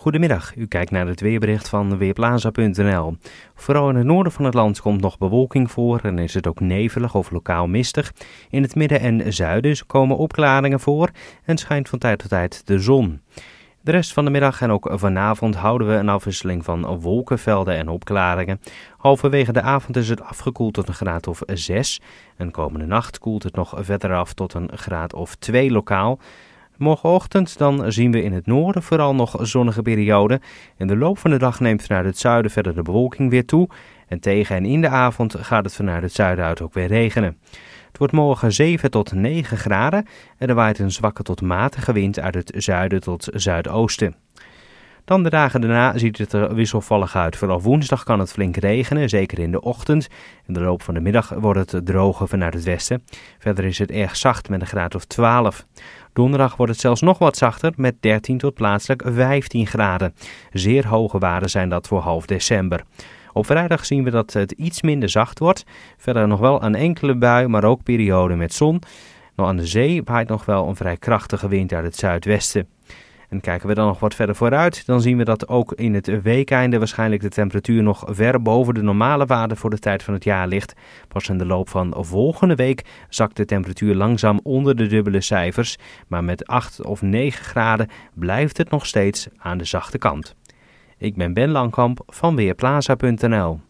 Goedemiddag, u kijkt naar het weerbericht van Weerplaza.nl. Vooral in het noorden van het land komt nog bewolking voor en is het ook nevelig of lokaal mistig. In het midden en zuiden komen opklaringen voor en schijnt van tijd tot tijd de zon. De rest van de middag en ook vanavond houden we een afwisseling van wolkenvelden en opklaringen. Halverwege de avond is het afgekoeld tot een graad of 6. En komende nacht koelt het nog verder af tot een graad of 2 lokaal. Morgenochtend dan zien we in het noorden vooral nog zonnige perioden. In de loop van de dag neemt vanuit het zuiden verder de bewolking weer toe. En tegen en in de avond gaat het vanuit het zuiden uit ook weer regenen. Het wordt morgen 7 tot 9 graden en er waait een zwakke tot matige wind uit het zuiden tot zuidoosten. Dan de dagen daarna ziet het er wisselvallig uit. Vooral woensdag kan het flink regenen, zeker in de ochtend. In de loop van de middag wordt het droger vanuit het westen. Verder is het erg zacht met een graad of 12. Donderdag wordt het zelfs nog wat zachter met 13 tot plaatselijk 15 graden. Zeer hoge waarden zijn dat voor half december. Op vrijdag zien we dat het iets minder zacht wordt. Verder nog wel een enkele bui, maar ook perioden met zon. Nou, aan de zee waait nog wel een vrij krachtige wind uit het zuidwesten. En kijken we dan nog wat verder vooruit, dan zien we dat ook in het weekeinde waarschijnlijk de temperatuur nog ver boven de normale waarde voor de tijd van het jaar ligt. Pas in de loop van volgende week zakt de temperatuur langzaam onder de dubbele cijfers, maar met 8 of 9 graden blijft het nog steeds aan de zachte kant. Ik ben Ben Langkamp van Weerplaza.nl